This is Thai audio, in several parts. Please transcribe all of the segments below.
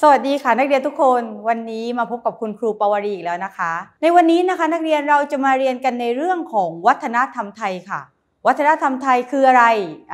สวัสดีค่ะนักเรียนทุกคนวันนี้มาพบกับคุณครูปวารีอีกแล้วนะคะ ในวันนี้นะคะนักเรียนเราจะมาเรียนกันในเรื่องของวัฒนธรรมไทยค่ะวัฒนธรรมไทยคืออะไร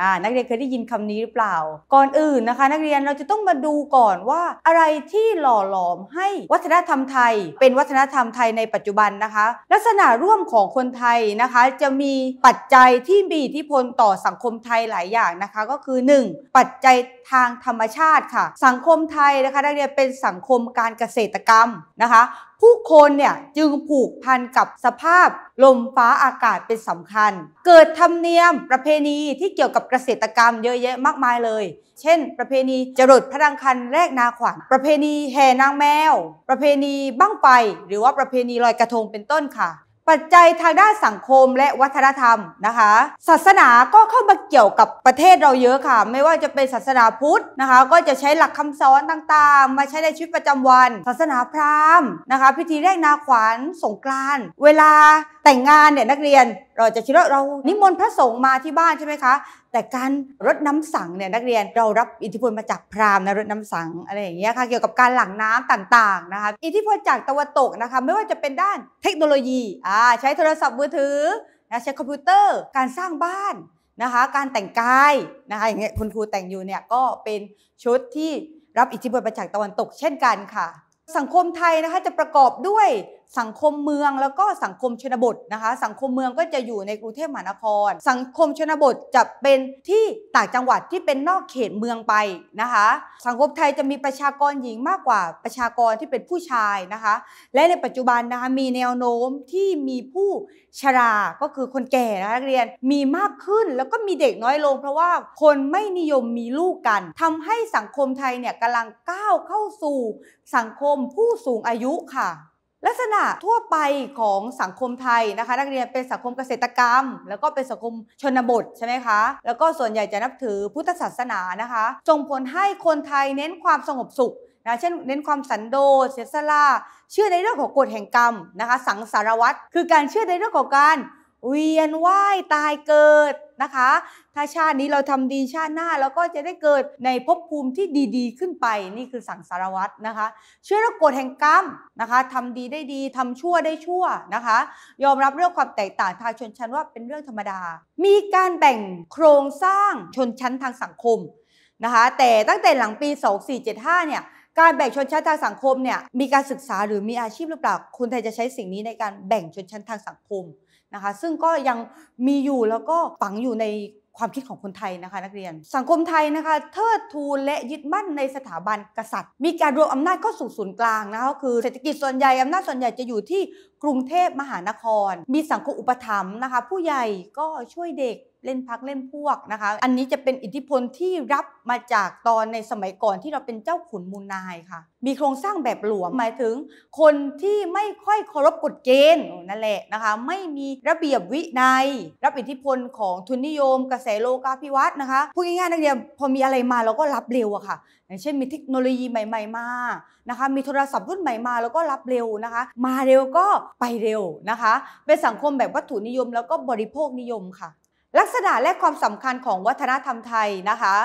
อ่านักเรียนเคยได้ยินคำนี้หรือเปล่า ก่อนอื่นนะคะ นักเรียนเราจะต้องมาดูก่อนว่าอะไรที่หล่อหลอมให้วัฒนธรรมไทย เป็นวัฒนธรรมไทยในปัจจุบันนะคะ ลักษณะร่วมของคนไทยนะคะ จะมีปัจจัยที่มีอิทธิพลต่อสังคมไทยหลายอย่างนะคะ ก็คือ 1. ปัจจัยทางธรรมชาติค่ะ สังคมไทยนะคะ นักเรียนเป็นสังคมการเกษตรกรรมนะคะผู้คนเนี่ยจึงผูกพันกับสภาพลมฟ้าอากาศเป็นสำคัญ เกิดธรรมเนียมประเพณีที่เกี่ยวกับเกษตรกรรมเยอะแยะมากมายเลย เช่น ประเพณีจรดพระดังคันแรกนาขวัญประเพณีแห่นางแมว ประเพณีบั้งไฟหรือว่าประเพณีลอยกระทงเป็นต้นค่ะปัจจัยทางด้านสังคมและวัฒนธรรมนะคะ ศาสนาก็เข้ามาเกี่ยวกับประเทศเราเยอะค่ะ ไม่ว่าจะเป็นศาสนาพุทธนะคะ ก็จะใช้หลักคำสอนต่างๆ มาใช้ในชีวิตประจำวัน ศาสนาพราหมณ์นะคะ พิธีแรกนาขวัญสงกรานต์เวลาแต่งงานเนี่ยนักเรียนเราจะคิดว่าเรานิมนต์พระสงฆ์มาที่บ้านใช่ไหมคะแต่การรดน้ำสังเนี่ยนักเรียนเรารับอิทธิพลมาจากพราหมณ์นะรดน้ำสังอะไรอย่างเงี้ยค่ะเกี่ยวกับการหลั่งน้ำต่างๆนะคะอิทธิพลจากตะวันตกนะคะไม่ว่าจะเป็นด้านเทคโนโลยีอ่าใช้โทรศัพท์มือถือนะใช้คอมพิวเตอร์การสร้างบ้านนะคะการแต่งกายนะคะอย่างเงี้ยคุณครูแต่งอยู่เนี่ยก็เป็นชุดที่รับอิทธิพลมาจากตะวันตกเช่นกันค่ะ สังคมไทยนะคะจะประกอบด้วยสังคมเมืองแล้วก็สังคมชนบทนะคะ สังคมเมืองก็จะอยู่ในกรุงเทพมหานคร สังคมชนบทจะเป็นที่ต่างจังหวัดที่เป็นนอกเขตเมืองไปนะคะ สังคมไทยจะมีประชากรหญิงมากกว่าประชากรที่เป็นผู้ชายนะคะ และในปัจจุบันนะคะมีแนวโน้มที่มีผู้ชรา ก็คือคนแก่นะคะเรียน มีมากขึ้นแล้วก็มีเด็กน้อยลง เพราะว่าคนไม่นิยมมีลูกกัน ทำให้สังคมไทยเนี่ยกำลังก้าวเข้าสู่สังคมผู้สูงอายุค่ะลักษณะทั่วไปของสังคมไทยนะคะ นักเรียนเป็นสังคมเกษตรกรรม แล้วก็เป็นสังคมชนบทใช่ไหมคะแล้วก็ส่วนใหญ่จะนับถือพุทธศาสนานะคะส่งผลให้คนไทยเน้นความสงบสุขนะเช่นเน้นความสันโดษเสียสละเชื่อในเรื่องของกฎแห่งกรรมนะคะสังสารวัตรคือการเชื่อในเรื่องของ การเวียนว่ายตายเกิดนะคะถ้าชาตินี้เราทำดีชาติหน้าเราก็จะได้เกิดในภพภูมิที่ดี ๆ ขึ้นไปนี่คือสังสารวัตรนะคะเชื่อเรื่องกฎแห่งกรรมนะคะทำดีได้ดีทำชั่วได้ชั่วนะคะ ยอมรับเรื่องความแตกต่างทางชนชั้นว่าเป็นเรื่องธรรมดา มีการแบ่งโครงสร้างชนชั้นทางสังคมนะคะแต่ตั้งแต่หลังปี 2475เนี่ยการแบ่งชนชั้นทางสังคมเนี่ยมีการศึกษาหรือมีอาชีพหรือเปล่าคนไทยจะใช้สิ่งนี้ในการแบ่งชนชั้นทางสังคมนะคะซึ่งก็ยังมีอยู่แล้วก็ฝังอยู่ในความคิดของคนไทยนะคะ นักเรียนสังคมไทยนะคะเทิดทูนและยึดมั่นในสถาบันกษัตริย์ มีการรวมอำานาจเข้าสู่ศูนย์กลางนะคะก็คือเศรษฐกิจส่วนใหญ่อำนาจส่วนใหญ่จะอยู่ที่กรุงเทพมหานคร มีสังคมอุปถัมภ์นะคะผู้ใหญ่ก็ช่วยเด็กเล่นพักเล่นพวกนะคะ อันนี้จะเป็นอิทธิพลที่รับมาจากตอนในสมัยก่อนที่เราเป็นเจ้าขุนมูลนายค่ะ มีโครงสร้างแบบหลวม หมายถึงคนที่ไม่ค่อยเคารพกฎเกณฑ์นั่นแหละนะคะ ไม่มีระเบียบวินัย รับอิทธิพลของทุนนิยม กระแสโลกาภิวัตน์นะคะ พูดง่ายๆ นักเรียนพอมีอะไรมาเราก็รับเร็วอะค่ะ อย่างเช่นมีเทคโนโลยีใหม่ๆมานะคะ มีโทรศัพท์รุ่นใหม่มาแล้วก็รับเร็วนะคะ มาเร็วก็ไปเร็วนะคะ เป็นสังคมแบบวัตถุนิยม แล้วก็บริโภคนิยมค่ะลักษณะและความสำคัญของวัฒนธรรมไทยนะคะ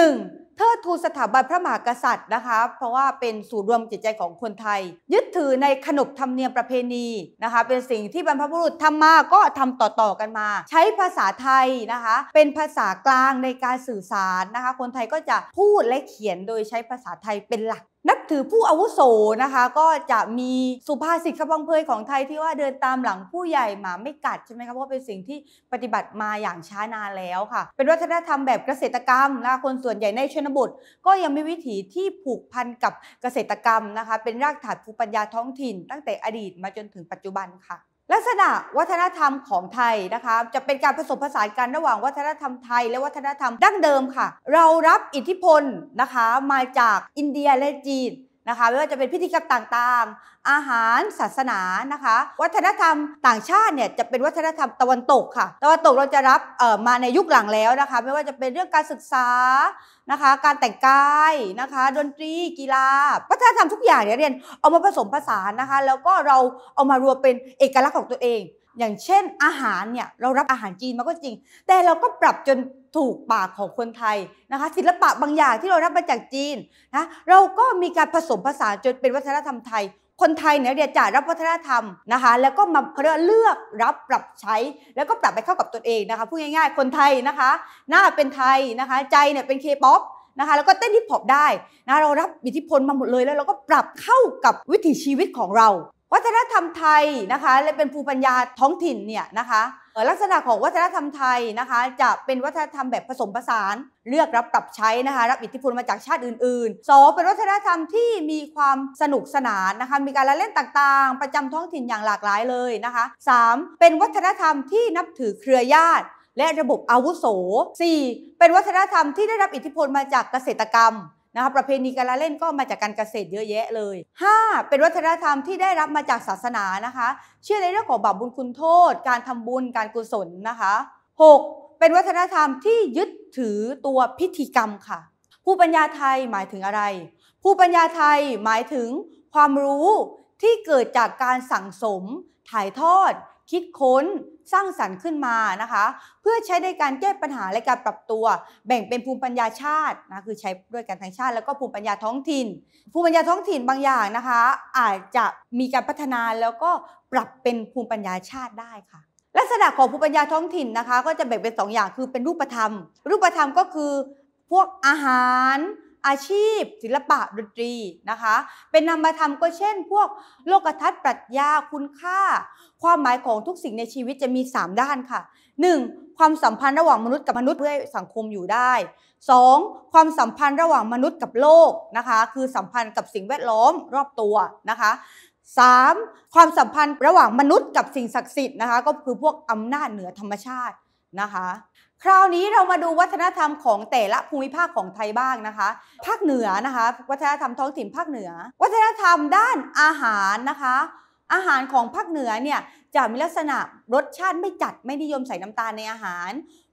1. เทิดทูนสถาบันพระมหากษัตริย์นะคะ เพราะว่าเป็นศูนย์รวมจิตใจของคนไทย ยึดถือในขนบธรรมเนียมประเพณีนะคะ เป็นสิ่งที่บรรพบุรุษทำมาก็ทำต่อๆกันมา ใช้ภาษาไทยนะคะเป็นภาษากลางในการสื่อสารนะคะคนไทยก็จะพูดและเขียนโดยใช้ภาษาไทยเป็นหลักนับถือผู้อาวุโสนะคะก็จะมีสุภาษิตคำพังเพยของไทยที่ว่าเดินตามหลังผู้ใหญ่หมาไม่กัด ใช่ไหมคะเพราะเป็นสิ่งที่ปฏิบัติมาอย่างช้านานแล้วค่ะ เป็นวัฒนธรรมแบบเกษตรกรรมนะคนส่วนใหญ่ในชนบท ก็ยังมีวิถีที่ผูกพันกับเกษตรกรรมนะคะเป็นรากฐานภูมิปัญญาท้องถิ่นตั้งแต่อดีตมาจนถึงปัจจุบันค่ะลักษณะวัฒนธรรมของไทยนะคะจะเป็นการผสมผสานกันระหว่างวัฒนธรรมไทยและวัฒนธรรมดั้งเดิมค่ะ เรารับอิทธิพลนะคะมาจากอินเดียและจีนนะคะไม่ว่าจะเป็นพิธีกรรมต่างๆอาหารศาสนานะคะวัฒนธรรมต่างชาติเนี่ยจะเป็นวัฒนธรรมตะวันตกค่ะตะวันตกเราจะรับมาในยุคหลังแล้วนะคะไม่ว่าจะเป็นเรื่องการศึกษานะคะการแต่งกายนะคะดนตรีกีฬาวัฒนธรรมทุกอย่างเนี่ยเรียนเอามาผสมผสานนะคะแล้วก็เราเอามารวมเป็นเอกลักษณ์ของตัวเองอย่างเช่นอาหารเนี่ยเรารับอาหารจีนมาก็จริง แต่เราก็ปรับจนถูกปากของคนไทยนะคะศิลปะบางอย่างที่เรารับมาจากจีนนะเราก็มีการผสมผสานจนเป็นวัฒนธรรมไทยคนไทยเนี่ยเรียนจากรับวัฒนธรรมนะคะแล้วก็มาเลือกรับปรับใช้ แล้วก็ปรับไปเข้ากับตนเองนะคะพูดง่ายๆ คนไทยนะคะหน้าเป็นไทยนะคะใจเนี่ยเป็นเคป๊อปนะคะแล้วก็เต้นฮิปฮอปได้นะเรารับอิทธิพลมาหมดเลยแล้ว เราก็ปรับเข้ากับวิถีชีวิตของเราวัฒนธรรมไทยนะคะและเป็นภูมิปัญญาท้องถิ่นเนี่ยนะคะลักษณะของวัฒนธรรมไทยนะคะจะเป็นวัฒนธรรมแบบผสมผสานเลือกรับปรับใช้นะคะรับอิทธิพลมาจากชาติอื่นๆสองเป็นวัฒนธรรมที่มีความสนุกสนานนะคะมีการละเล่นต่างๆ ประจำท้องถิ่นอย่างหลากหลายเลยนะคะ3เป็นวัฒนธรรมที่นับถือเครือญาติ และระบบอาวุโส 4. เป็นวัฒนธรรมที่ได้รับอิทธิพลมาจากเกษตรกรรมนะคะประเพณีการละเล่นก็มาจากการเกษตรเยอะแยะเลย 5. เป็นวัฒนธรรมที่ได้รับมาจากศาสนานะคะ เชื่อในเรื่องของบาปบุญคุณโทษ การทำบุญการกุศลนะคะ 6. เป็นวัฒนธรรมที่ยึดถือตัวพิธีกรรมค่ะ ผู้ปัญญาไทยหมายถึงอะไร ผู้ปัญญาไทยหมายถึงความรู้ที่เกิดจากการสั่งสม ถ่ายทอด คิดค้นสร้างสรรค์ขึ้นมานะคะเพื่อใช้ในการแก้ปัญหาและการปรับตัว แบ่งเป็นภูมิปัญญาชาตินะคือใช้ด้วยกันทางชาติแล้วก็ภูมิปัญญาท้องถิ่น ภูมิปัญญาท้องถิ่นบางอย่างนะคะอาจจะมีการพัฒนาแล้วก็ปรับเป็นภูมิปัญญาชาติได้ค่ะลักษณะของภูมิปัญญาท้องถิ่นนะคะ ก็จะแบ่งเป็น 2ออย่างคือเป็นรูปธรรม รูปธรรมก็คือพวกอาหาร อาชีพ ศิลปะดนตรีนะคะเป็นนามธรรมก็เช่นพวกโลกทัศน์ปรัชญาคุณค่าความหมายของทุกสิ่งในชีวิตจะมี 3 ด้านค่ะ 1. ความสัมพันธ์ระหว่างมนุษย์กับมนุษย์เพื่อสังคมอยู่ได้ 2. ความสัมพันธ์ระหว่างมนุษย์กับโลกนะคะ คือสัมพันธ์กับสิ่งแวดล้อมรอบตัวนะคะ 3. ความสัมพันธ์ระหว่างมนุษย์ กับสิ่งศักดิ์สิทธิ์นะคะก็คือพวกอำนาจเหนือธรรมชาตินะคะ คราวนี้เรามาดูวัฒนธรรมของแต่ละภูมิภาคของไทยบ้างนะคะภาคเหนือนะคะวัฒนธรรมท้องถิ่นภาคเหนือ วัฒนธรรมด้านอาหารนะคะอาหารของภาคเหนือเนี่ยจะมีลักษณะรสชาติไม่จัดไม่นิยมใส่น้ำตาลในอาหาร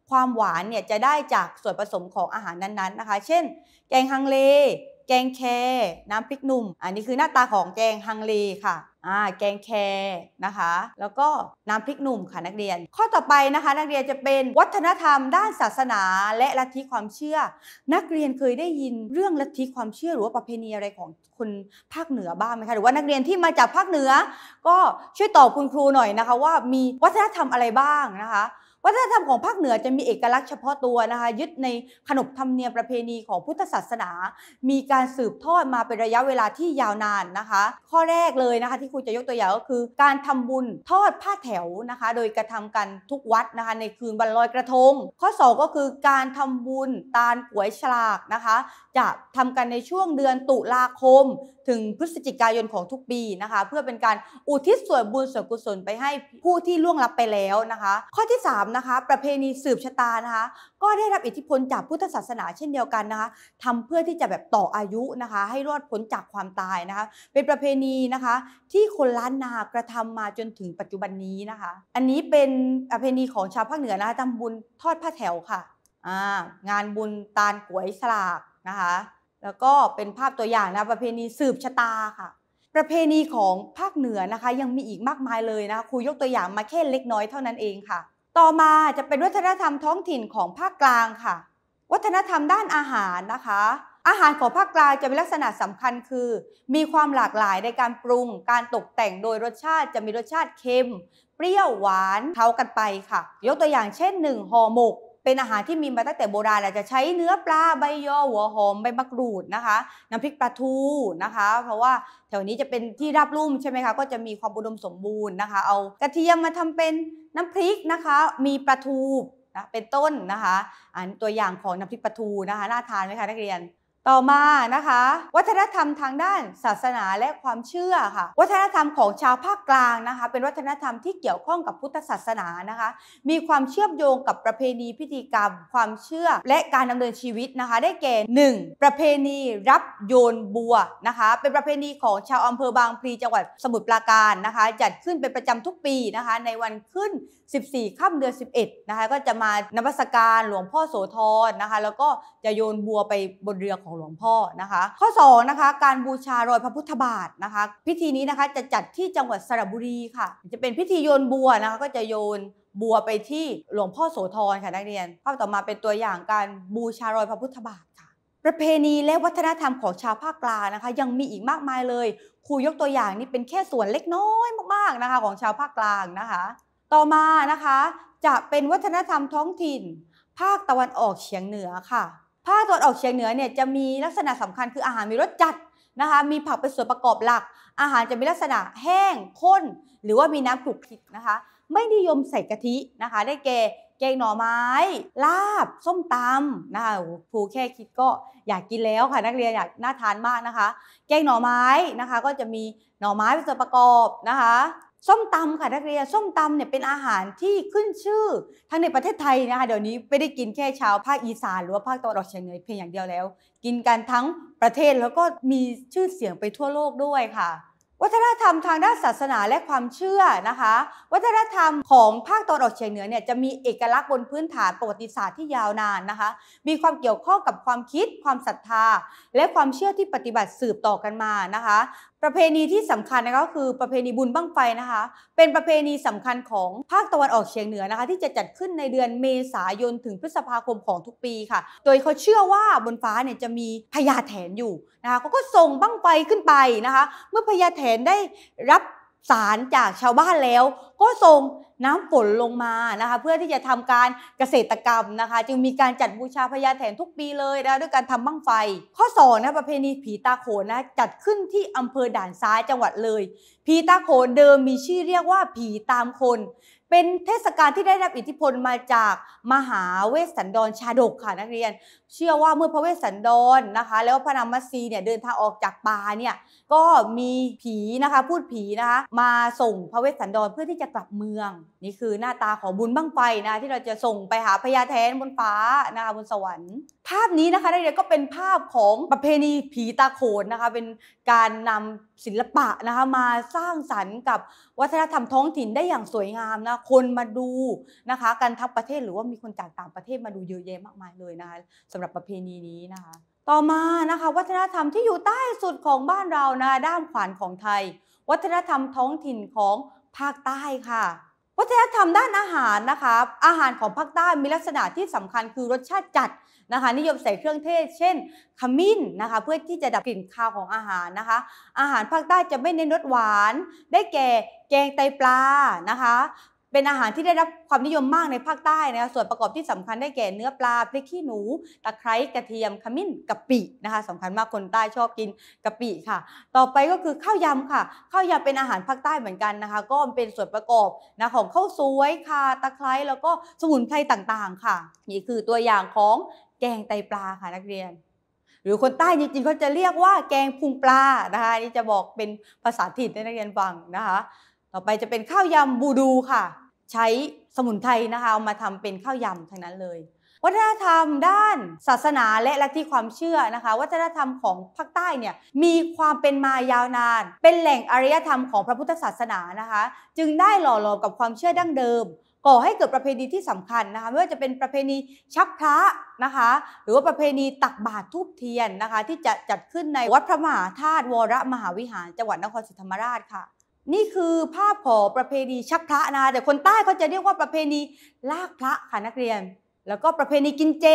ความหวานเนี่ยจะได้จากส่วนผสมของอาหารนั้นๆนะคะ เช่น แกงฮังเล แกงแคน้ำพริกหนุ่ม อันนี้คือหน้าตาของแกงฮังเลค่ะอ่าแกงแคนะคะ แล้วก็น้ำพริกหนุ่มค่ะนักเรียน ข้อต่อไปนะคะ นักเรียนจะเป็นวัฒนธรรม ด้านศาสนาและลัทธิความเชื่อ นักเรียนเคยได้ยินเรื่องลัทธิความเชื่อหรือว่าประเพณีอะไรของคนภาคเหนือบ้างไหมคะหรือว่านักเรียนที่มาจากภาคเหนือ ก็ช่วยตอบคุณครูหน่อยนะคะ ว่ามีวัฒนธรรมอะไรบ้างนะคะวัฒนธรรมของภาคเหนือจะมีเอกลักษณ์เฉพาะตัวนะคะ ยึดในขนบธรรมเนียมประเพณี ของพุทธศาสนา มีการสืบทอดมาเป็นระยะเวลาที่ยาวนานนะคะ ข้อแรกเลยนะคะที่ครูจะยกตัวอย่างก็คือ การทำบุญทอดผ้าแถวนะคะโดยกระทำกันทุกวัดนะคะในคืนบันลอยกระทง ข้อ 2 ก็คือการทำบุญตาลก๋วยฉลากนะคะ จะทำกันในช่วงเดือนตุลาคมถึงพฤศจิกายนของทุกปีนะคะ เพื่อเป็นการอุทิศส่วนบุญส่วนกุศลไปให้ผู้ที่ล่วงลับไปแล้วนะคะ ข้อที่3นะคะประเพณีสืบชะตานะคะ ก็ได้รับอิทธิพลจากพุทธศาสนาเช่นเดียวกันนะคะทำเพื่อที่จะแบบต่ออายุนะคะ ให้รอดพ้นจากความตายนะคะ เป็นประเพณีนะคะ ที่คนล้านนากระทำมาจนถึงปัจจุบันนี้นะคะ อันนี้เป็นประเพณีของชาวภาคเหนือนะคะทำบุญทอดผ้าแถวค่ะงานบุญตาลกวยสลากนะคะแล้วก็เป็นภาพตัวอย่างนะประเพณีสืบชะตาค่ะ ประเพณีของภาคเหนือนะคะ ยังมีอีกมากมายเลยนะคะครูยกตัวอย่างมาแค่เล็กน้อยเท่านั้นเองค่ะต่อมาจะเป็นวัฒนธรรมท้องถิ่นของภาคกลางค่ะ วัฒนธรรมด้านอาหารนะคะ อาหารของภาคกลางจะมีลักษณะสำคัญคือ มีความหลากหลายในการปรุง การตกแต่งโดยรสชาติจะมีรสชาติเค็ม เปรี้ยวหวานเท่ากันไปค่ะ ยกตัวอย่างเช่น1ห่อหมกเป็นอาหารที่มีมาตั้งแต่โบราณอาจจะใช้เนื้อปลาใบยอหัวหอมใบมะกรูดนะคะน้ำพริกปลาทูนะคะเพราะว่าแถวนี้จะเป็นที่ราบลุ่มใช่ไหมคะก็จะมีความอุดมสมบูรณ์นะคะเอากระเทียมมาทำเป็นน้ำพริกนะคะมีปลาทูนะเป็นต้นนะคะอันตัวอย่างของน้ำพริกปลาทูนะคะน่าทานไหมคะนักเรียนต่อมานะคะวัฒนธรรมทางด้านศาสนาและความเชื่อค่ะวัฒนธรรมของชาวภาคกลางนะคะเป็นวัฒนธรรมที่เกี่ยวข้องกับพุทธศาสนานะคะมีความเชื่อมโยงกับประเพณีพิธีกรรม ความเชื่อและการดำเนินชีวิตนะคะได้แก่ 1. ประเพณีรับโยนบัวนะคะเป็นประเพณีของชาวอำเภอบางพลีจังหวัดสมุทรปราการนะคะจัดขึ้นเป็นประจำทุกปีนะคะในวันขึ้น 14ค่ำเดือน11นะคะก็จะมานมัสการหลวงพ่อโสธรนะคะแล้วก็จะโยนบัวไปบนเรือของของหลวงพ่อนะคะ ข้อ2นะคะ การบูชารอยพระพุทธบาทนะคะ พิธีนี้นะคะจะจัดที่จังหวัดสระบุรีค่ะ จะเป็นพิธีโยนบัวนะคะ ก็จะโยนบัวไปที่หลวงพ่อโสธรค่ะ นักเรียนภาพต่อมาเป็นตัวอย่างการบูชารอยพระพุทธบาทค่ะ ประเพณีและวัฒนธรรมของชาวภาคกลางนะคะ ยังมีอีกมากมายเลยครูยกตัวอย่างนี่เป็นแค่ส่วนเล็กน้อยมากๆนะคะ ของชาวภาคกลางนะคะ ต่อมานะคะ จะเป็นวัฒนธรรมท้องถิ่น ภาคตะวันออกเฉียงเหนือค่ะภาคตะวันออกเฉียงเหนือเนี่ยจะมีลักษณะสำคัญคืออาหารมีรสจัดนะคะ มีผักเป็นส่วนประกอบหลัก อาหารจะมีลักษณะแห้งข้น หรือว่ามีน้ำขลุกคลิกนะคะ ไม่นิยมใส่กะทินะคะ ได้แก่แกงหน่อไม้ลาบ ส้มตำนะคะครูแค่คิดก็อยากกินแล้วค่ะนักเรียนอยากน่าทานมากนะคะแกงหน่อไม้นะคะ ก็จะมีหน่อไม้เป็นส่วนประกอบนะคะส้มตำค่ะนักเรียนส้มตำเนี่ยเป็นอาหารที่ขึ้นชื่อ ทั้งในประเทศไทยนะคะเดี๋ยวนี้ไม่ได้กินแค่ชาวภาคอีสานหรือว่าภาคตะวันออกเฉียงเหนือเพียงอย่างเดียวแล้ว กินกันทั้งประเทศแล้วก็มีชื่อเสียงไปทั่วโลกด้วยค่ะ วัฒนธรรมทางด้านศาสนาและความเชื่อนะคะ วัฒนธรรมของภาคตะวันออกเฉียงเหนือเนี่ยจะมีเอกลักษณ์บนพื้นฐานประวัติศาสตร์ที่ยาวนานนะคะมีความเกี่ยวข้องกับความคิด ความศรัทธา และความเชื่อที่ปฏิบัติสืบต่อกันมานะคะประเพณีที่สำคัญนะคะก็คือประเพณีบุญบั้งไฟนะคะ เป็นประเพณีสำคัญของภาคตะวันออกเฉียงเหนือนะคะ ที่จะจัดขึ้นในเดือนเมษายน ถึงพฤษภาคมของทุกปีค่ะ โดยเขาเชื่อว่าบนฟ้าเนี่ยจะมีพญาแถนอยู่นะคะเขาก็ส่งบั้งไฟขึ้นไปนะคะ เมื่อพญาแถนได้รับสารจากชาวบ้านแล้วก็ส่งน้ำฝนลงมานะคะ เพื่อที่จะทำการเกษตรกรรมนะคะ จึงมีการจัดบูชาพญาแถนทุกปีเลยนะด้วยการทำบั้งไฟ ข้อ2นะประเพณีผีตาโขนนะจัดขึ้นที่อำเภอด่านซ้ายจังหวัดเลย ผีตาโขนเดิมมีชื่อเรียกว่าผีตามคน เป็นเทศกาลที่ได้รับอิทธิพลมาจากมหาเวสสันดรชาดกค่ะนักเรียนเชื่อว่าเมื่อพระเวสสันดรนนะคะ แล้วพระนามมัสซีเนี่ยเดินทางออกจากป่าเนี่ยก็มีผีนะคะพูดผีนะคะมาส่งพระเวสสันดรเพื่อที่จะกลับเมือง นี่คือหน้าตาของบุญบั้งไฟนะที่เราจะส่งไปหาพญาแทนบนฟ้านะคะบนสวรรค์ ภาพนี้นะคะได้เลยก็เป็นภาพของประเพณีผีตาโขนนะคะเป็นการนำศิลปะนะคะมาสร้างสรรค์กับวัฒนธรรมท้องถิ่นได้อย่างสวยงามนะคนมาดูนะคะกันทั้งประเทศหรือว่ามีคนจากต่างประเทศมาดูเยอะแยะมากมายเลยนะคะำหรับประเพณีนี้นะคะ ต่อมานะคะ วัฒนธรรมที่อยู่ใต้สุดของบ้านเรา นะ ด้ามขวานของไทย วัฒนธรรมท้องถิ่นของภาคใต้ ค่ะ วัฒนธรรมด้านอาหารนะคะ อาหารของภาคใต้มีลักษณะที่สำคัญคือรสชาติจัดนะคะ นิยมใส่เครื่องเทศ เช่น ขมิ้นนะคะ เพื่อที่จะดับกลิ่นคาวของอาหารนะคะ อาหารภาคใต้จะไม่เน้นรสหวาน ได้แก่ แกงไตปลา นะคะเป็นอาหารที่ได้รับความนิยมมากในภาคใต้นะคะส่วนประกอบที่สำคัญได้แก่เนื้อปลาพริกขี้หนูตะไคร้กระเทียมขมิ้นกะปินะคะสำคัญมากคนใต้ชอบกินกะปิค่ะ ต่อไปก็คือข้าวยำค่ะข้าวยำเป็นอาหารภาคใต้เหมือนกันนะคะ ก็เป็นส่วนประกอบนะของข้าวสวยค่ะตะไคร้แล้วก็สมุนไพรต่างๆค่ะ นี่คือตัวอย่างของแกงไตปลาค่ะนักเรียน หรือคนใต้จริงๆเขาจะเรียกว่า แกงพุงปลานะคะนี่จะบอกเป็นภาษาถิ่นให้นักเรียนฟังนะคะ ต่อไปจะเป็นข้าวยำบูดูค่ะใช้สมุนไพรนะคะเอามาทำเป็นข้าวยำทั้งนั้นเลย วัฒนธรรมด้านศาสนาและลัทธิความเชื่อนะคะ วัฒนธรรมของภาคใต้เนี่ยมีความเป็นมายาวนาน เป็นแหล่งอารยธรรมของพระพุทธศาสนานะคะ จึงได้หล่อหลอมกับความเชื่อดั้งเดิม ก่อให้เกิดประเพณีที่สำคัญนะคะไม่ว่าจะเป็นประเพณีชักพระนะคะ หรือว่าประเพณีตักบาตรทูบเทียนนะคะที่จะจัดขึ้นในวัดพระมหาธาตุวรมหาวิหารจังหวัดนครศรีธรรมราชค่ะนี่คือภาพของประเพณีชักพระนะแต่คนใต้เขาจะเรียกว่าประเพณีลากพระค่ะนักเรียน แล้วก็ประเพณีกินเจ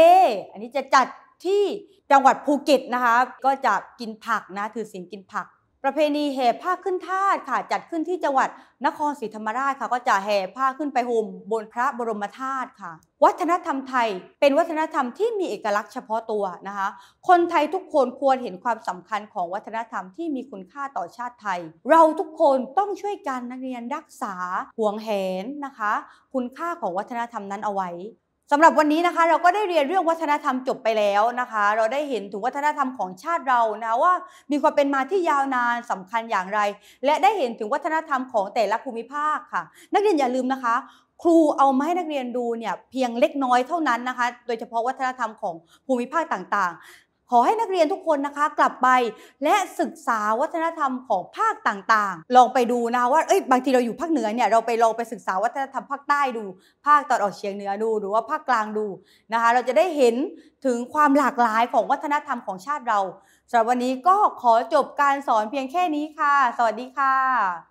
อันนี้จะจัดที่จังหวัดภูเก็ตนะคะ ก็จะกินผักนะถือศีลกินผักประเพณีแห่ผ้าขึ้นทาสค่ะจัดขึ้นที่จังหวัด นครศรีธรรมราชค่ะก็จะแห่ผ้าขึ้นไปห่มบนพระบรมธาตุค่ะ วัฒนธรรมไทย เป็นวัฒนธรรมที่มีเอกลักษณ์เฉพาะตัวนะคะ คนไทยทุกคนควรเห็นความสำคัญของวัฒนธรรมที่มีคุณค่าต่อชาติไทย เราทุกคนต้องช่วยกันนักเรียนรักษาห่วงแหนนะคะ คุณค่าของวัฒนธรรมนั้นเอาไว้สำหรับวันนี้นะคะเราก็ได้เรียนเรื่องวัฒนธรรมจบไปแล้วนะคะเราได้เห็นถึงวัฒนธรรมของชาติเรานะว่ามีความเป็นมาที่ยาวนานสำคัญอย่างไร และได้เห็นถึงวัฒนธรรมของแต่ละภูมิภาคค่ะ นักเรียนอย่าลืมนะคะ ครูเอามาให้นักเรียนดูเนี่ยเพียงเล็กน้อยเท่านั้นนะคะโดยเฉพาะวัฒนธรรมของภูมิภาคต่าง ๆขอให้นักเรียนทุกคนนะคะกลับไปและศึกษาวัฒนธรรมของภาคต่าง ๆ ลองไปดูนะว่าเอ้ยบางที เราอยู่ภาคเหนือเนี่ยเราไปลองไปศึกษาวัฒนธรรมภาคใต้ดู ภาคตอนออกเฉียงเหนือดูหรือว่าภาคกลางดูนะคะ เราจะได้เห็นถึงความหลากหลายของวัฒนธรรมของชาติเราสำหรับวันนี้ก็ขอจบการสอนเพียงแค่นี้ค่ะ สวัสดีค่ะ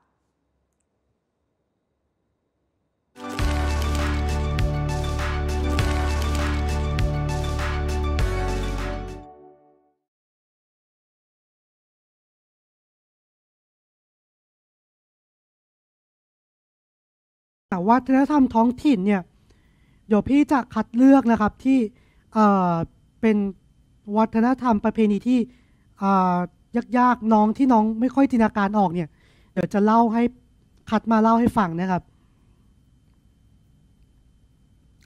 แต่วัฒนธรรมท้องถิ่นเนี่ยเดี๋ยวพี่จะคัดเลือกนะครับที่เป็นวัฒนธรรมประเพณีที่ยากๆน้องที่น้องไม่ค่อยจินตนาการออกเนี่ย เดี๋ยวจะเล่าให้ คัดมาเล่าให้ฟังนะครับ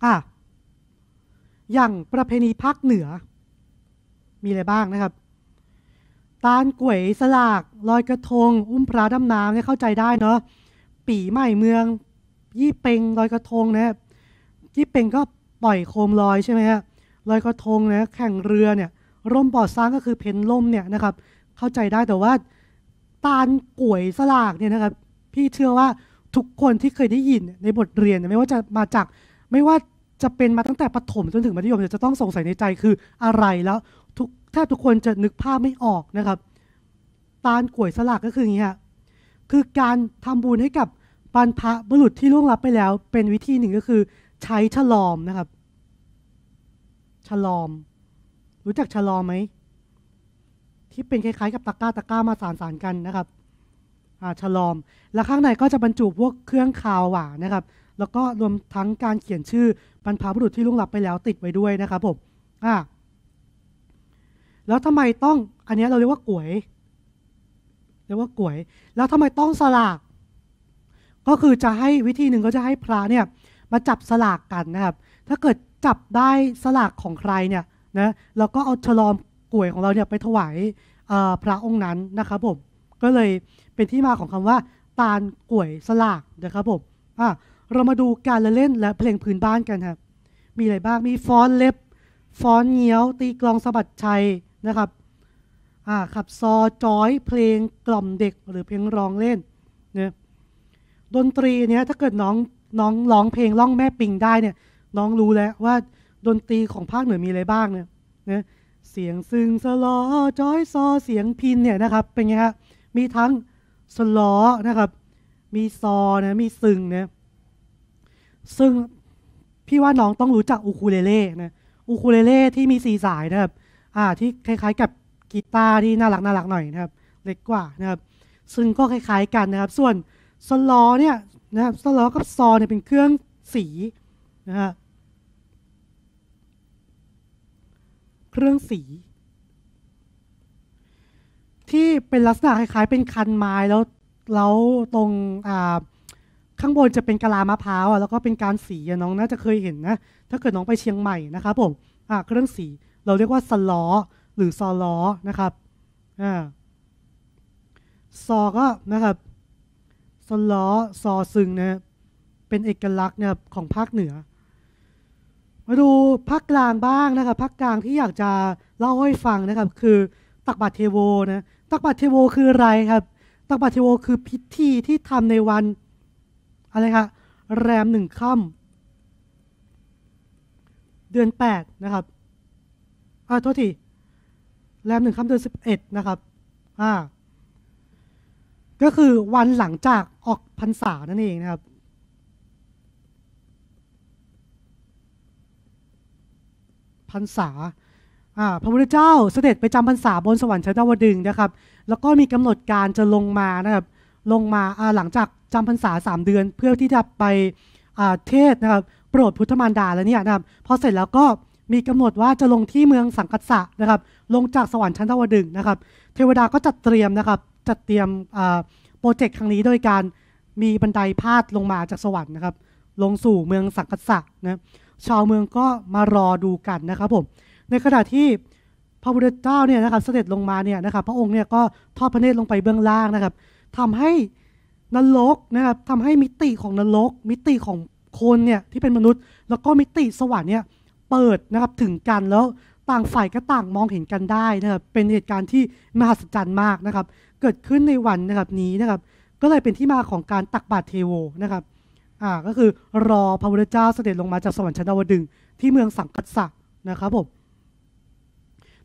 อ่ะอย่างประเพณีภาคเหนือ มีอะไรบ้างนะครับ ตานก๋วยสลากลอยกระทง อุ้มพระดำน้ำเนี่ยเข้าใจได้เนาะปีใหม่เมืองยี่เปงลอยกระทงนะยี่เปงก็ปล่อยโคมลอยใช่ไหมฮะลอยกระทงนะแข่งเรือเนี่ยร่มปอดสร้างก็คือเพนล่มเนี่ยนะครับ เข้าใจได้แต่ว่าตาลก๋วยสลากเนี่ยนะครับ พี่เชื่อว่าทุกคนที่เคยได้ยินในบทเรียนไม่ว่าจะมาจากไม่ว่าจะเป็นมาตั้งแต่ปฐถมจนถึงมัธยมจะต้องสงสัยในใจคืออะไรแล้วทุกถ้าทุกคนจะนึกภาพไม่ออกนะครับ ตาลก๋วยสลากก็คืออย่างนี้ฮะคือการทำบุญให้กับปรนพระบุรุษที่ล่วงลับไปแล้ว เป็นวิธีหนึ่งก็คือ ใช้ฉลอมนะครับฉลอม รู้จักฉลอมไหม ที่เป็นคล้ายๆ กับตะกร้าตะกร้ามาสานสานกันนะครับ อ่าฉลอม แล้วข้างในก็จะบรรจุพวกเครื่องคาวหวานนะครับ แล้วก็รวมทั้งการเขียนชื่อบรรพบุรุษที่ล่วงลับไปแล้ว ติดไว้ด้วยนะครับผมอ่าแล้วทำไมต้อง อันนี้เราเรียกว่ากลวยเรียกว่ากลวย แล้วทำไมต้องสลากก็คือจะให้วิธีหนึ่งก็จะให้พระเนี่ยมาจับสลากกันนะครับ ถ้าเกิดจับได้สลากของใครเนี่ยนะเราก็เอาฉลอมกล่วยของเราเนี่ยไปถวายพระองค์นั้นนะครับผมก็เลยเป็นที่มาของคำว่า ตาลกล่วยสลากนะครับผมอ่ะเรามาดูการละเล่นและเพลงพื้นบ้านกันครับ มีอะไรบ้างมีฟ้อนเล็บ ฟ้อนเงี้ยวตีกลองสะบัดชัยนะครับอ่าขับซอจอย เพลงกล่อมเด็กหรือเพลงร้องเล่นเนี่ยดนตรีเนี้ยถ้าเกิดน้องน้องร้องเพลงล่องแม่ปิงได้เนี่ยน้องรู้แล้วว่าดนตรีของภาคเหนือมีอะไรบ้างเนี่ยนะเสียงซึงสลอจอยซอเสียงพินเนี่ยนะครับเป็นไงฮะมีทั้งสลอนะครับมีซอนะมีซึงนะซึ่งพี่ว่าน้องต้องรู้จักอูคูเลเล่นะอูคูเลเล่ที่มีสีสายนะครับอ่าที่คล้ายๆ กับกีตาร์ที่น่ารักน่ารักหน่อยนะครับเล็กกว่านะครับซึ่งก็คล้ายๆกันนะครับส่วนสลอเนี่ยนะครับสลอกับซอเนี่ยเป็นเครื่องสีนะฮะเครื่องสีที่เป็นลักษณะคล้ายๆ เป็นคันไม้แล้วแล้วตรงอ่าข้างบนจะเป็นกะลามะพร้าวอ่ะแล้วก็เป็นการสีน้องน่าจะเคยเห็นนะ ถ้าเกิดน้องไปเชียงใหม่นะครับผมอ่าเครื่องสีเราเรียกว่าสลอ หรือซอล้อนะครับอ่าซอก็นะครับสล้อซอซึงนะเป็นเอกลักษณ์นะของภาคเหนือ มาดูภาคกลางบ้างนะครับ ภาคกลางที่อยากจะ เล่าให้ฟังนะครับ คือตักบาตเทโวนะ ตักบาตเทโวคืออะไรครับ ตักบาตเทโวคือพิธีที่ทำในวัน อะไรคะแรมหนึ่งค่ำเดือนแปดนะครับอ่าโทษทีแรมหนึ่งค่ำเดือนสิบเอ็ดนะครับอ่าก็คือวันหลังจากออกพรรษานั่นเองนะครับ พรรษาพระพุทธเจ้าเสด็จไปจำพรรษาบนสวรรค์ชั้นดาวดึงนะครับ แล้วก็มีกำหนดการจะลงมานะครับลงมาหลังจากจำพรรษา 3 เดือน เพื่อที่จะไปเทศนะครับโปรดพุทธมารดาแล้วเนี่ยนะครับพอเสร็จแล้วก็มีกำหนดว่าจะลงที่เมืองสังกัสสะนะครับ ลงจากสวรรค์ชั้นดาวดึงนะครับเทวดาก็จัดเตรียมนะครับจัดเตรียมโปรเจกต์ครั้งนี้โดยการมีบันไดพาดลงมาจากสวรรค์นะครับ ลงสู่เมืองสังกัสะนะชาวเมืองก็มารอดูกันนะครับผมในขณะที่พระพุทธเจ้าเนี่ยนะครับเสด็จลงมาเนี่ยนะครับพระองค์เนี่ยก็ทอดพระเนตรลงไปเบื้องล่างนะครับ ทำให้นรกนะครับทำให้มิติของนรกมิติของคนเนี่ยที่เป็นมนุษย์ แล้วก็มิติสวรรค์เนี่ยเปิดนะครับถึงกันแล้วต่างฝ่ายก็ต่างมองเห็นกันได้นะครับเป็นเหตุการณ์ที่มหัศจรรย์มากนะครับเกิดขึ้นในวันนะครับนี้นะครับ ก็เลยเป็นที่มาของการตักบาตรเทโวนะครับ อ่า ก็คือรอพระพุทธเจ้าเสด็จลงมาจากสวรรค์ชั้นดาวดึงที่เมืองสังกัสสะนะครับผม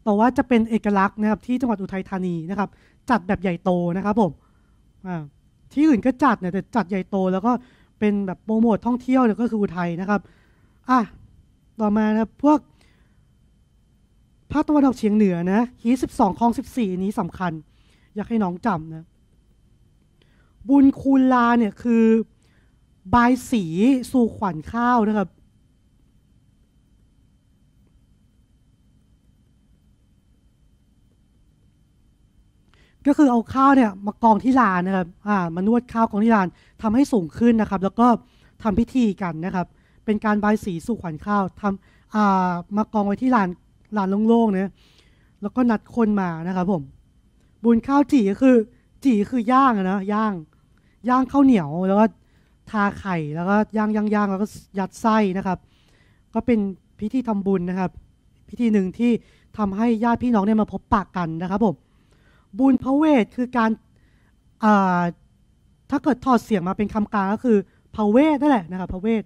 แต่ว่าจะเป็นเอกลักษณ์นะครับที่จังหวัดอุทัยธานีนะครับ จัดแบบใหญ่โตนะครับผม อ่า ที่อื่นก็จัดเนี่ยแต่จัดใหญ่โตแล้วก็เป็นแบบโปรโมทท่องเที่ยวเนี่ยก็คืออุทัยนะครับ อ่ะต่อมานะพวกภาคตะวันออกเฉียงเหนือนะฮี12คลอง 14 นี้สำคัญอยากให้น้องจำนะบุญคูลาเนี่ยคือบายสีสู่ขวัญข้าวนะครับ ก็คือเอาข้าวเนี่ยมากองที่ลานนะครับอ่ามานวดข้าวกองที่ลานทำให้สูงขึ้นนะครับ แล้วก็ทำพิธีกันนะครับ เป็นการบายสีสู่ขวัญข้าวทำอ่ามากองไว้ที่ลานลานโล่งๆเนี่ยแล้วก็นัดคนมานะครับผมบุญข้าวจี่ก็คือ จี่คือย่างนะย่างย่างข้าวเหนียว แล้วก็ทาไข่แล้วก็ย่างย่างย่างแล้วก็ยัดไส้นะครับ ก็เป็นพิธีทำบุญนะครับ พิธีหนึ่งที่ทำให้ญาติพี่น้องเนี่ยมาพบปากกันนะครับผมบุญพระเวทคือการถ้าเกิดถอดเสียงมาเป็นคำกลางก็คือพระเวทนั่นแหละนะครับพระเวท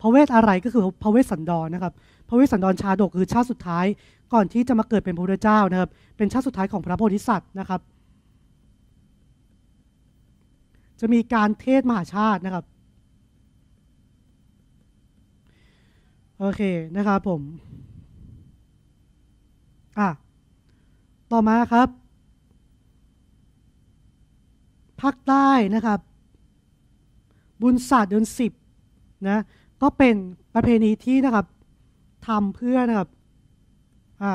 พระเวทอะไรก็คือพระเวทสันดรนนะครับพระวิสันดรชาดกคือชาติสุดท้ายก่อนที่จะมาเกิดเป็นพระเจ้านะครับ เป็นชาติสุดท้ายของพระโพธิสัตว์นะครับ จะมีการเทศมหาชาตินะครับ โอเคนะครับผมอ่ะต่อมาครับภาคใต้นะครับ บุญศาสตร์เดือนสิบนะก็เป็นประเพณีที่นะครับทำเพื่อนะครับอ่า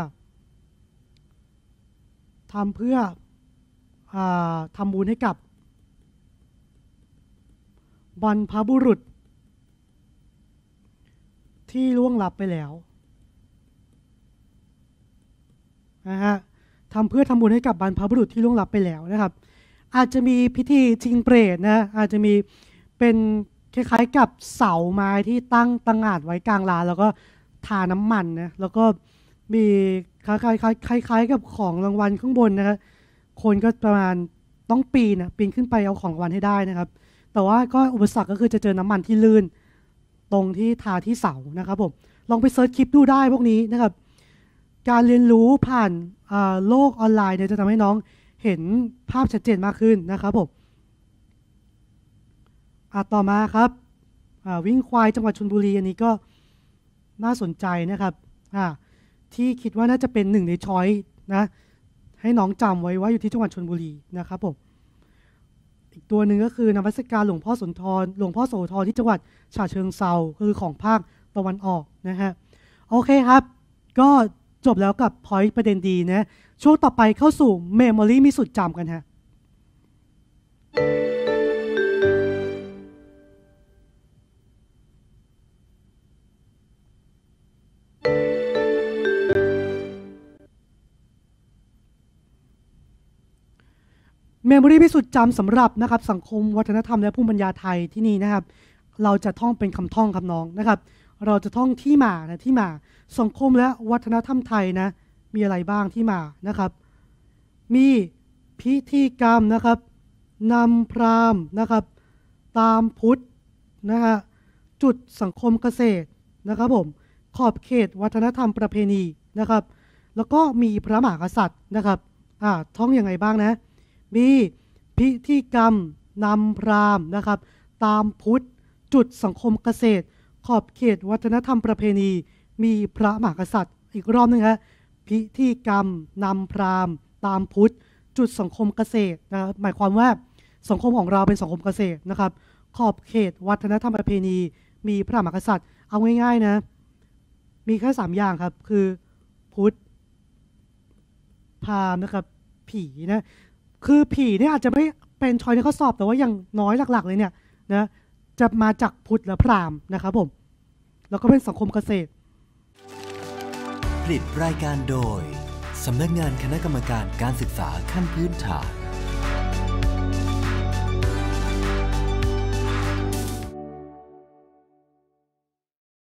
ทำเพื่ออทำบุญให้กับบรรพบุรุษที่ล่วงลับไปแล้วนะฮะทำเพื่อทำบุญให้กับบรรพบุรุษที่ล่วงลับไปแล้วนะครับ อาจจะมีพิธีชิงเปรตนะ อาจจะมีเป็นคล้ายๆกับเสาไม้ที่ตั้งตั้งอาดไว้กลางลานแล้วก็ทาน้ำมันนะแล้วก็มีคล้ายๆคล้ายๆกับของรางวัลข้างบนนะครับคนก็ประมาณต้องปีนนะปีนขึ้นไปเอาของรางวัลให้ได้นะครับ แต่ว่าก็อุปสรรคก็คือจะเจอน้ำมันที่ลื่น ตรงที่ทาที่เสานะครับผมลองไปเซิร์ชคลิปดูได้พวกนี้นะครับ การเรียนรู้ผ่านโลกออนไลน์เนี่ยจะทำให้น้องเห็นภาพชัดเจนมากขึ้นนะครับผมต่อมาครับวิ่งควายจังหวัดชลบุรีอันนี้ก็น่าสนใจนะครับ ที่คิดว่าน่าจะเป็นหนึ่งในช้อยนะให้น้องจำไว้ว่าอยู่ที่จังหวัดชนบุรีนะครับผมอีกตัวหนึ่งก็คือนวัตการหลวงพ่อสุนทรหลวงพ่อโสธรที่จังหวัดฉะเชิงเซาคือของภาคตะวันออกนะฮะโอเคครับ ก็จบแล้วกับพอยต์ประเด็นดีนะช่วงต่อไปเข้าสู่เมมโมรีมีสุดจำกันฮะเมมโมรีพิสุทธิ์จำสำหรับนะครับสังคมวัฒนธรรมและภูมิปัญญาไทยที่นี่นะครับ เราจะท่องเป็นคำท่องครับน้องนะครับ เราจะท่องที่มานะที่มาสังคมและวัฒนธรรมไทยนะมีอะไรบ้างที่มานะครับ มีพิธีกรรมนะครับนำพรามนะครับตามพุทธนะฮะจุดสังคมเกษตรนะครับผมขอบเขตวัฒนธรรมประเพณีนะครับ แล้วก็มีพระมหากษัตริย์นะครับอ่าท่องอยังไงบ้างนะมีพิธีกรรมนำพรามนะครับ ตามพุทธจุดสังคมเกษตร ขอบเขตวัฒนธรรมประเพณีมีพระมหากษัตริย์อีกรอบนึงฮะพิธีกรรมนำพรามตามพุทธจุดสังคมเกษตรนะหมายความว่าสังคมของเราเป็นสังคมเกษตรนะครับ ขอบเขตวัฒนธรรมประเพณี มีพระมหากษัตริย์เอาง่ายๆ นะมีแค่สามอย่างครับคือพุทธพรามนะครับผีนะคือผีเนี่ยอาจจะไม่เป็นชอยในข้อสอบแต่ว่าอย่างน้อยหลัก ๆ เลยเนี่ยนะจะมาจากพุทธและพราหมณ์นะครับผมแล้วก็เป็นสังคมเกษตร ผลิตรายการโดย สำนักงานคณะกรรมการการศึกษาขั้นพื้นฐาน